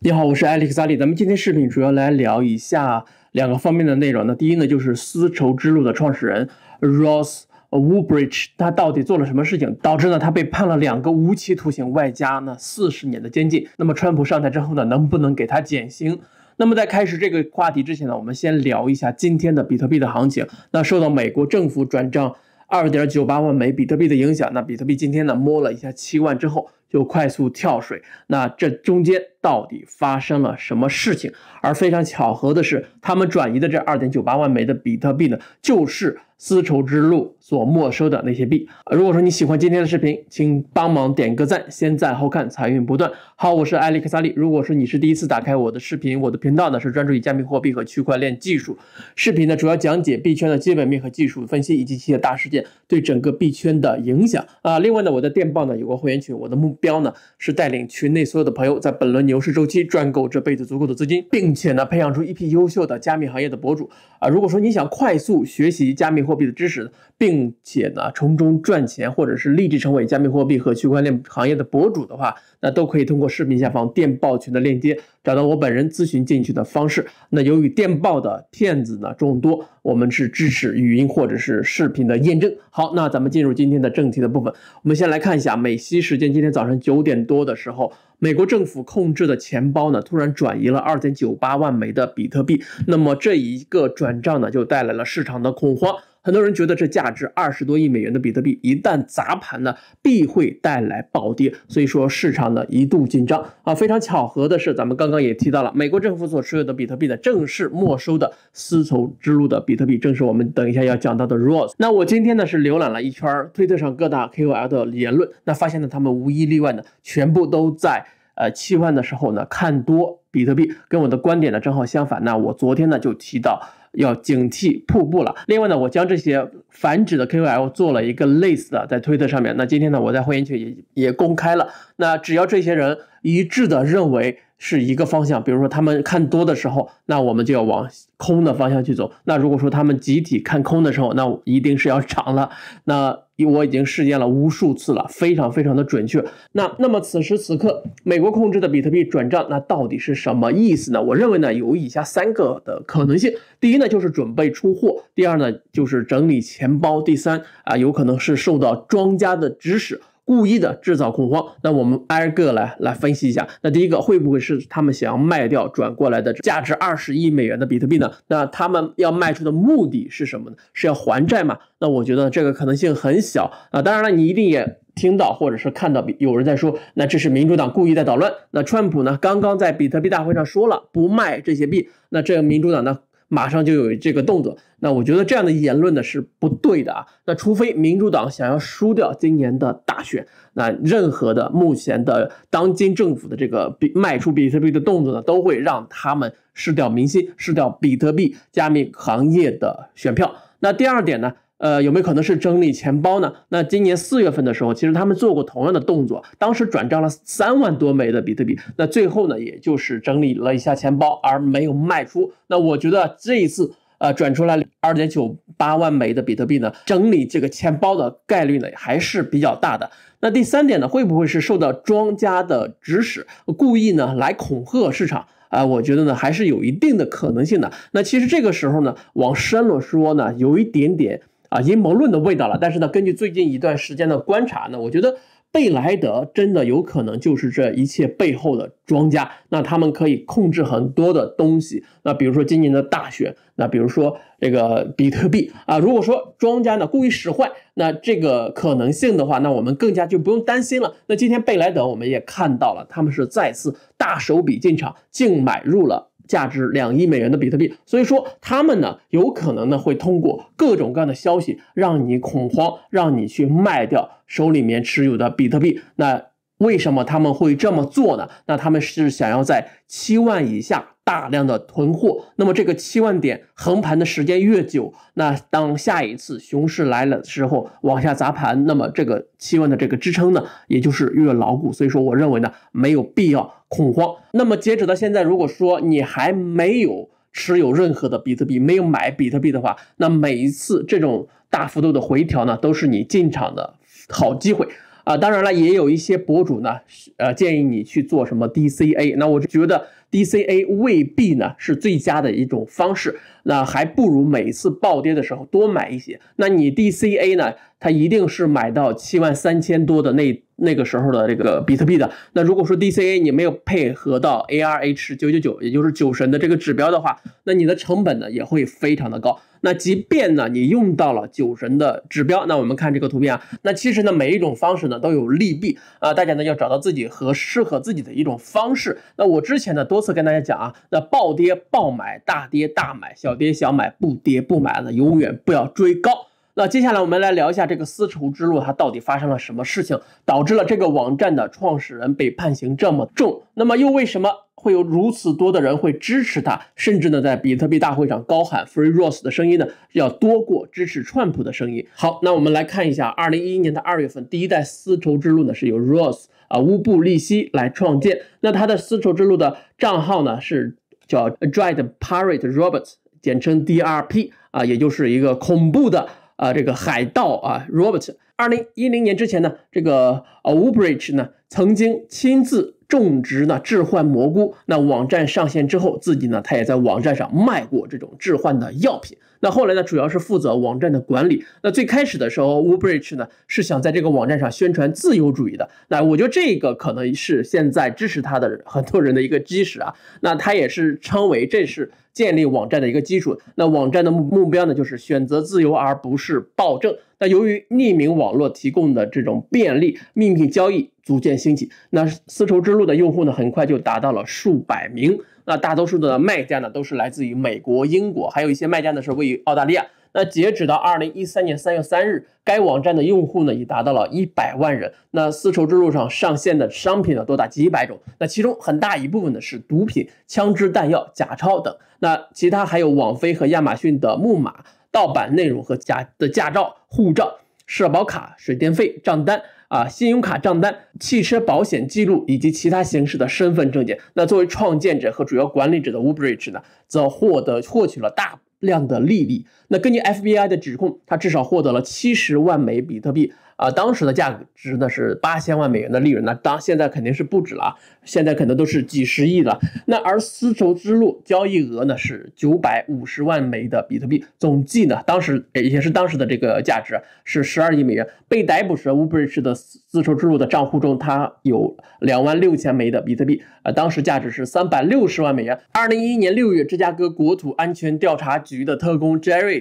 你好，我是艾利克斯·阿里。咱们今天视频主要来聊以下两个方面的内容。那第一呢，就是丝绸之路的创始人 Ross Woolbridge，他到底做了什么事情，导致呢他被判了两个无期徒刑，外加呢四十年的监禁。那么川普上台之后呢，能不能给他减刑？那么在开始这个话题之前呢，我们先聊一下今天的比特币的行情。那受到美国政府转账。二点九八万枚比特币的影响，那比特币今天呢摸了一下七万之后就快速跳水，那这中间到底发生了什么事情？而非常巧合的是，他们转移的这二点九八万枚的比特币呢，就是。丝绸之路所没收的那些币啊！如果说你喜欢今天的视频，请帮忙点个赞，先赞后看，财运不断。好，我是艾利克萨利。如果说你是第一次打开我的视频，我的频道呢是专注于加密货币和区块链技术，视频呢主要讲解币圈的基本面和技术分析，以及一些大事件对整个币圈的影响啊。另外呢，我的电报呢有个会员群，我的目标呢是带领群内所有的朋友在本轮牛市周期赚够这辈子足够的资金，并且呢培养出一批优秀的加密行业的博主啊。如果说你想快速学习加密，货币的知识，并且呢从中赚钱，或者是立即成为加密货币和区块链行业的博主的话，那都可以通过视频下方电报群的链接找到我本人咨询进去的方式。那由于电报的骗子呢众多，我们是支持语音或者是视频的验证。好，那咱们进入今天的正题的部分，我们先来看一下美西时间今天早上九点多的时候，美国政府控制的钱包呢突然转移了二点九八万枚的比特币，那么这一个转账呢就带来了市场的恐慌。很多人觉得这价值二十多亿美元的比特币一旦砸盘呢，必会带来暴跌，所以说市场呢一度紧张啊。非常巧合的是，咱们刚刚也提到了美国政府所持有的比特币呢，正式没收的丝绸之路的比特币，正是我们等一下要讲到的 Rose。那我今天呢是浏览了一圈推特上各大 K O L 的言论，那发现呢他们无一例外呢，全部都在呃期万的时候呢看多比特币，跟我的观点呢正好相反。那我昨天呢就提到。要警惕瀑布了。另外呢，我将这些繁殖的 KOL 做了一个类似的，在推特上面。那今天呢，我在会员群也也公开了。那只要这些人一致的认为。是一个方向，比如说他们看多的时候，那我们就要往空的方向去走。那如果说他们集体看空的时候，那一定是要涨了。那我已经试验了无数次了，非常非常的准确。那那么此时此刻，美国控制的比特币转账，那到底是什么意思呢？我认为呢，有以下三个的可能性：第一呢，就是准备出货；第二呢，就是整理钱包；第三啊，有可能是受到庄家的指使。故意的制造恐慌，那我们挨个来来分析一下。那第一个会不会是他们想要卖掉转过来的价值二十亿美元的比特币呢？那他们要卖出的目的是什么呢？是要还债吗？那我觉得这个可能性很小啊。当然了，你一定也听到或者是看到有人在说，那这是民主党故意在捣乱。那川普呢，刚刚在比特币大会上说了不卖这些币，那这个民主党呢？马上就有这个动作，那我觉得这样的言论呢是不对的啊。那除非民主党想要输掉今年的大选，那任何的目前的当今政府的这个比卖出比特币的动作呢，都会让他们失掉民心，失掉比特币加密行业的选票。那第二点呢？呃，有没有可能是整理钱包呢？那今年四月份的时候，其实他们做过同样的动作，当时转账了三万多枚的比特币，那最后呢，也就是整理了一下钱包，而没有卖出。那我觉得这一次，呃，转出来二点九八万枚的比特币呢，整理这个钱包的概率呢还是比较大的。那第三点呢，会不会是受到庄家的指使，故意呢来恐吓市场？啊，我觉得呢还是有一定的可能性的。那其实这个时候呢，往深了说呢，有一点点。啊，阴谋论的味道了。但是呢，根据最近一段时间的观察呢，我觉得贝莱德真的有可能就是这一切背后的庄家。那他们可以控制很多的东西。那比如说今年的大选，那比如说这个比特币啊。如果说庄家呢故意使坏，那这个可能性的话，那我们更加就不用担心了。那今天贝莱德我们也看到了，他们是再次大手笔进场净买入了。价值两亿美元的比特币，所以说他们呢，有可能呢，会通过各种各样的消息，让你恐慌，让你去卖掉手里面持有的比特币。那。为什么他们会这么做呢？那他们是想要在七万以下大量的囤货。那么这个七万点横盘的时间越久，那当下一次熊市来了的时候往下砸盘，那么这个七万的这个支撑呢，也就是越牢固。所以说，我认为呢没有必要恐慌。那么截止到现在，如果说你还没有持有任何的比特币，没有买比特币的话，那每一次这种大幅度的回调呢，都是你进场的好机会。啊，当然了，也有一些博主呢，呃，建议你去做什么 D C A。那我觉得 D C A 未必呢是最佳的一种方式，那还不如每次暴跌的时候多买一些。那你 D C A 呢，它一定是买到七万三千多的那那个时候的这个比特币的。那如果说 D C A 你没有配合到 A R H 九九九，也就是酒神的这个指标的话，那你的成本呢也会非常的高。那即便呢，你用到了酒神的指标，那我们看这个图片啊，那其实呢，每一种方式呢都有利弊啊，大家呢要找到自己和适合自己的一种方式。那我之前呢多次跟大家讲啊，那暴跌暴买，大跌大买，小跌小买，不跌不买，呢永远不要追高。那接下来我们来聊一下这个丝绸之路，它到底发生了什么事情，导致了这个网站的创始人被判刑这么重？那么又为什么会有如此多的人会支持他，甚至呢在比特币大会上高喊 Free Ross 的声音呢？要多过支持川普的声音。好，那我们来看一下，二零一一年的二月份，第一代丝绸之路呢是由 Ross 啊乌布利希来创建。那他的丝绸之路的账号呢是叫 Dried Pirate Roberts，简称 D R P 啊，也就是一个恐怖的。啊，这个海盗啊，Robert，二零一零年之前呢，这个 o u b r d c h 呢，曾经亲自种植呢置换蘑菇。那网站上线之后，自己呢，他也在网站上卖过这种置换的药品。那后来呢？主要是负责网站的管理。那最开始的时候，Wubridge 呢是想在这个网站上宣传自由主义的。那我觉得这个可能是现在支持他的很多人的一个基石啊。那他也是称为这是建立网站的一个基础。那网站的目目标呢，就是选择自由而不是暴政。那由于匿名网络提供的这种便利，秘密交易逐渐兴起。那丝绸之路的用户呢，很快就达到了数百名。那大多数的卖家呢，都是来自于美国、英国，还有一些卖家呢是位于澳大利亚。那截止到二零一三年三月三日，该网站的用户呢已达到了一百万人。那丝绸之路上上线的商品呢多达几百种，那其中很大一部分呢是毒品、枪支弹药、假钞等。那其他还有网飞和亚马逊的木马、盗版内容和假的驾照、护照、社保卡、水电费账单。啊，信用卡账单、汽车保险记录以及其他形式的身份证件。那作为创建者和主要管理者的 Uberich 呢，则获得获取了大量的利益。那根据 FBI 的指控，他至少获得了七十万枚比特币，啊，当时的价值呢是八千万美元的利润，那当现在肯定是不止了，现在可能都是几十亿了。那而丝绸之路交易额呢是九百五十万枚的比特币，总计呢当时也是当时的这个价值是十二亿美元。被逮捕时 u b d g e 的丝绸之路的账户中，他有两万六千枚的比特币，啊，当时价值是三百六十万美元。二零一一年六月，芝加哥国土安全调查局的特工 Jerry。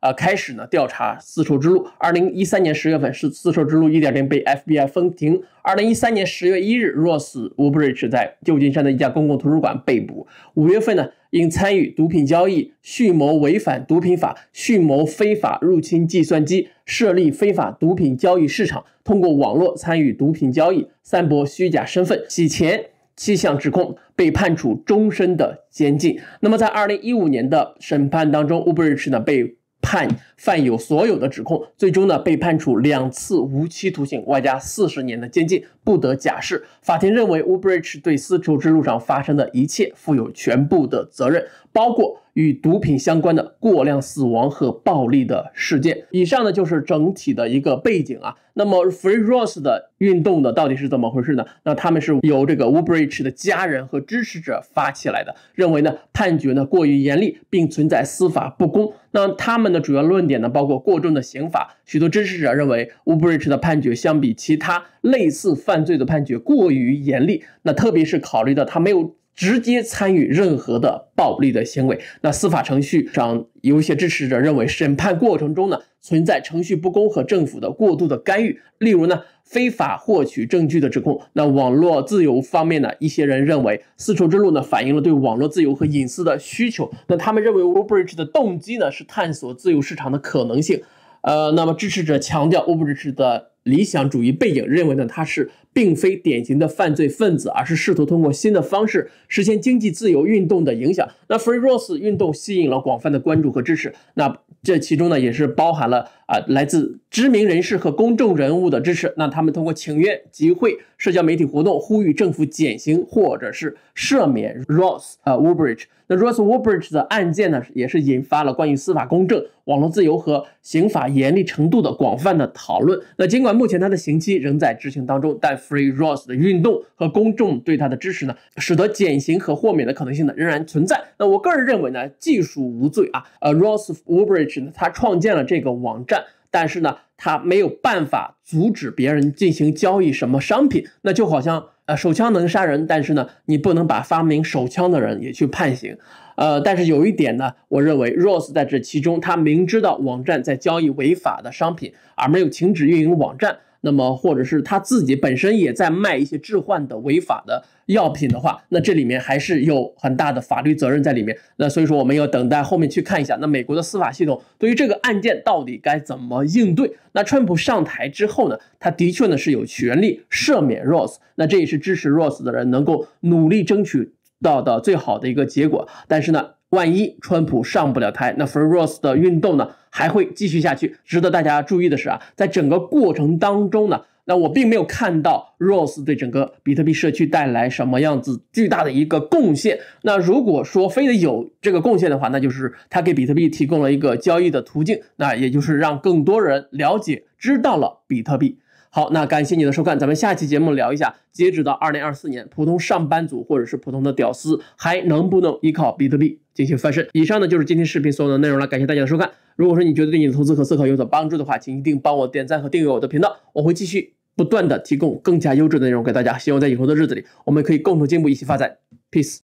啊，开始呢调查丝绸之路。二零一三年十月份是丝绸之路一点零被 FBI 封停。二零一三年十月一日，Ross Wibridge 在旧金山的一家公共图书馆被捕。五月份呢，因参与毒品交易、蓄谋违反毒品法、蓄谋非法入侵计算机、设立非法毒品交易市场、通过网络参与毒品交易、散播虚假身份、洗钱七项指控，被判处终身的监禁。那么在二零一五年的审判当中，Wibridge 呢被。判犯有所有的指控，最终呢被判处两次无期徒刑，外加四十年的监禁，不得假释。法庭认为，Ubrich 对丝绸之路上发生的一切负有全部的责任，包括。与毒品相关的过量死亡和暴力的事件。以上呢就是整体的一个背景啊。那么 Free r o s e 的运动的到底是怎么回事呢？那他们是由这个 Wu Bridge 的家人和支持者发起来的，认为呢判决呢过于严厉，并存在司法不公。那他们的主要论点呢包括过重的刑罚。许多支持者认为 Wu Bridge 的判决相比其他类似犯罪的判决过于严厉。那特别是考虑到他没有。直接参与任何的暴力的行为。那司法程序上，有一些支持者认为，审判过程中呢存在程序不公和政府的过度的干预，例如呢非法获取证据的指控。那网络自由方面呢，一些人认为丝绸之路呢反映了对网络自由和隐私的需求。那他们认为 w o r b r i d g e 的动机呢是探索自由市场的可能性。呃，那么支持者强调 w o 支持 r 的理想主义背景，认为呢他是并非典型的犯罪分子，而是试图通过新的方式实现经济自由运动的影响。那 Free Ross 运动吸引了广泛的关注和支持。那这其中呢也是包含了啊来自知名人士和公众人物的支持。那他们通过请愿、集会、社交媒体活动，呼吁政府减刑或者是赦免 Ross 啊 Woolbridge。那 r o s s w o o b r i d g e 的案件呢，也是引发了关于司法公正、网络自由和刑法严厉程度的广泛的讨论。那尽管目前他的刑期仍在执行当中，但 Free Rose 的运动和公众对他的支持呢，使得减刑和豁免的可能性呢仍然存在。那我个人认为呢，技术无罪啊。呃 r o s s w o o b r i d g e 呢，他创建了这个网站，但是呢，他没有办法阻止别人进行交易什么商品。那就好像。呃，手枪能杀人，但是呢，你不能把发明手枪的人也去判刑。呃，但是有一点呢，我认为 Rose 在这其中，他明知道网站在交易违法的商品，而没有停止运营网站。那么，或者是他自己本身也在卖一些置换的违法的药品的话，那这里面还是有很大的法律责任在里面。那所以说，我们要等待后面去看一下，那美国的司法系统对于这个案件到底该怎么应对。那川普上台之后呢，他的确呢是有权利赦免 Rose，那这也是支持 Rose 的人能够努力争取到的最好的一个结果。但是呢。万一川普上不了台，那 For Rose 的运动呢还会继续下去。值得大家注意的是啊，在整个过程当中呢，那我并没有看到 Rose 对整个比特币社区带来什么样子巨大的一个贡献。那如果说非得有这个贡献的话，那就是他给比特币提供了一个交易的途径，那也就是让更多人了解知道了比特币。好，那感谢你的收看，咱们下期节目聊一下，截止到二零二四年，普通上班族或者是普通的屌丝还能不能依靠比特币进行翻身？以上呢就是今天视频所有的内容了，感谢大家的收看。如果说你觉得对你的投资和思考有所帮助的话，请一定帮我点赞和订阅我的频道，我会继续不断的提供更加优质的内容给大家。希望在以后的日子里，我们可以共同进步，一起发展。Peace。